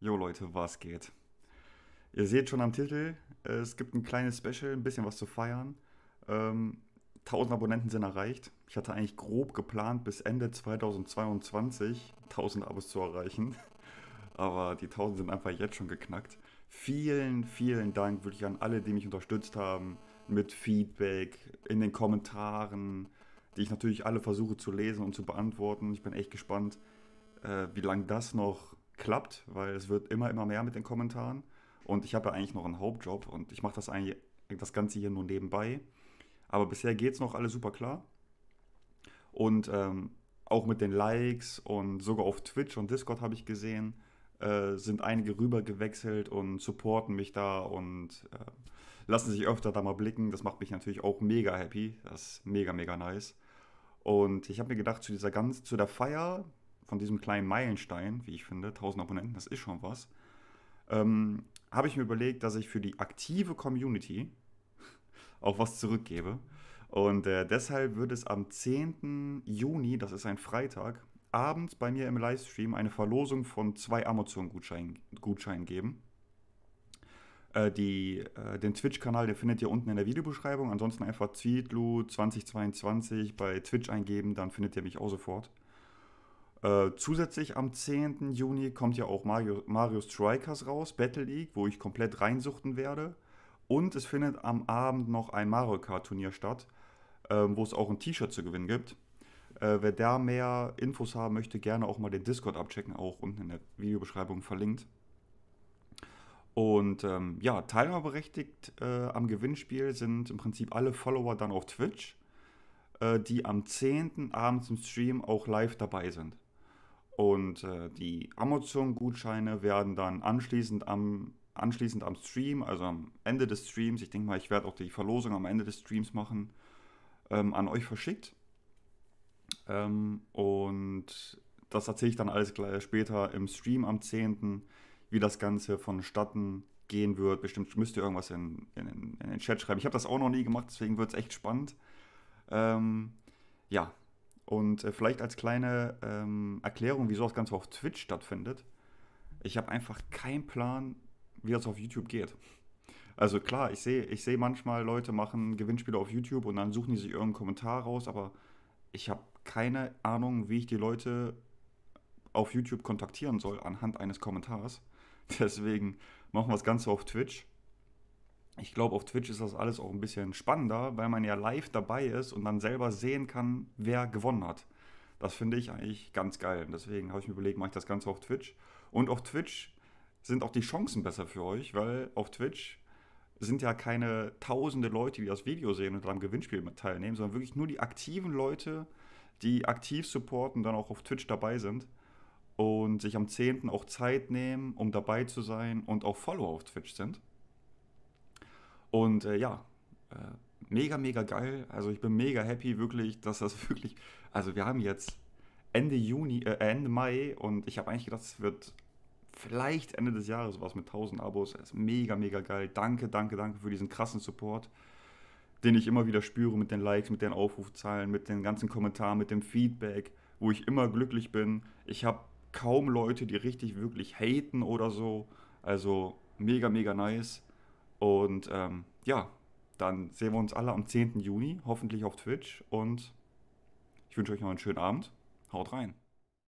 Jo Leute, was geht? Ihr seht schon am Titel, es gibt ein kleines Special, ein bisschen was zu feiern. Ähm, 1000 Abonnenten sind erreicht. Ich hatte eigentlich grob geplant, bis Ende 2022 1000 Abos zu erreichen. Aber die 1000 sind einfach jetzt schon geknackt. Vielen, vielen Dank wirklich an alle, die mich unterstützt haben. Mit Feedback, in den Kommentaren, die ich natürlich alle versuche zu lesen und zu beantworten. Ich bin echt gespannt, äh, wie lange das noch klappt, weil es wird immer, immer mehr mit den Kommentaren. Und ich habe ja eigentlich noch einen Hauptjob und ich mache das das Ganze hier nur nebenbei. Aber bisher geht es noch alles super klar. Und ähm, auch mit den Likes und sogar auf Twitch und Discord habe ich gesehen, äh, sind einige rüber gewechselt und supporten mich da und äh, lassen sich öfter da mal blicken. Das macht mich natürlich auch mega happy. Das ist mega, mega nice. Und ich habe mir gedacht, zu dieser ganz, zu der Feier, von diesem kleinen Meilenstein, wie ich finde, 1000 Abonnenten, das ist schon was, ähm, habe ich mir überlegt, dass ich für die aktive Community auch was zurückgebe. Und äh, deshalb wird es am 10. Juni, das ist ein Freitag, abends bei mir im Livestream eine Verlosung von zwei Amazon-Gutscheinen Gutschein geben. Äh, die, äh, den Twitch-Kanal, der findet ihr unten in der Videobeschreibung. Ansonsten einfach Tweetloo 2022 bei Twitch eingeben, dann findet ihr mich auch sofort. Äh, zusätzlich am 10. Juni kommt ja auch Mario, Mario Strikers raus, Battle League, wo ich komplett reinsuchten werde. Und es findet am Abend noch ein Mario Kart Turnier statt, äh, wo es auch ein T-Shirt zu gewinnen gibt. Äh, wer da mehr Infos haben möchte, gerne auch mal den Discord abchecken, auch unten in der Videobeschreibung verlinkt. Und ähm, ja, teilnehmerberechtigt äh, am Gewinnspiel sind im Prinzip alle Follower dann auf Twitch, äh, die am 10. abends im Stream auch live dabei sind. Und äh, die Amazon-Gutscheine werden dann anschließend am, anschließend am Stream, also am Ende des Streams, ich denke mal, ich werde auch die Verlosung am Ende des Streams machen, ähm, an euch verschickt. Ähm, und das erzähle ich dann alles gleich später im Stream am 10., wie das Ganze vonstatten gehen wird. Bestimmt müsst ihr irgendwas in, in, in den Chat schreiben. Ich habe das auch noch nie gemacht, deswegen wird es echt spannend. Ähm, ja, und äh, vielleicht als kleine ähm, Erklärung, wieso das Ganze auf Twitch stattfindet. Ich habe einfach keinen Plan, wie das auf YouTube geht. Also klar, ich sehe ich seh manchmal Leute machen Gewinnspiele auf YouTube und dann suchen die sich irgendeinen Kommentar raus, aber ich habe keine Ahnung, wie ich die Leute auf YouTube kontaktieren soll anhand eines Kommentars. Deswegen machen wir das Ganze auf Twitch ich glaube, auf Twitch ist das alles auch ein bisschen spannender, weil man ja live dabei ist und dann selber sehen kann, wer gewonnen hat. Das finde ich eigentlich ganz geil. deswegen habe ich mir überlegt, mache ich das Ganze auf Twitch. Und auf Twitch sind auch die Chancen besser für euch, weil auf Twitch sind ja keine tausende Leute, die das Video sehen und dann am Gewinnspiel teilnehmen, sondern wirklich nur die aktiven Leute, die aktiv supporten, dann auch auf Twitch dabei sind und sich am 10. auch Zeit nehmen, um dabei zu sein und auch Follower auf Twitch sind. Und äh, ja, äh, mega, mega geil. Also ich bin mega happy wirklich, dass das wirklich. Also wir haben jetzt Ende Juni, äh, Ende Mai und ich habe eigentlich gedacht, es wird vielleicht Ende des Jahres was mit 1000 Abos. Das ist mega, mega geil. Danke, danke, danke für diesen krassen Support, den ich immer wieder spüre mit den Likes, mit den Aufrufzahlen, mit den ganzen Kommentaren, mit dem Feedback, wo ich immer glücklich bin. Ich habe kaum Leute, die richtig wirklich haten oder so. Also mega, mega nice. Und ähm, ja, dann sehen wir uns alle am 10. Juni, hoffentlich auf Twitch. Und ich wünsche euch noch einen schönen Abend. Haut rein.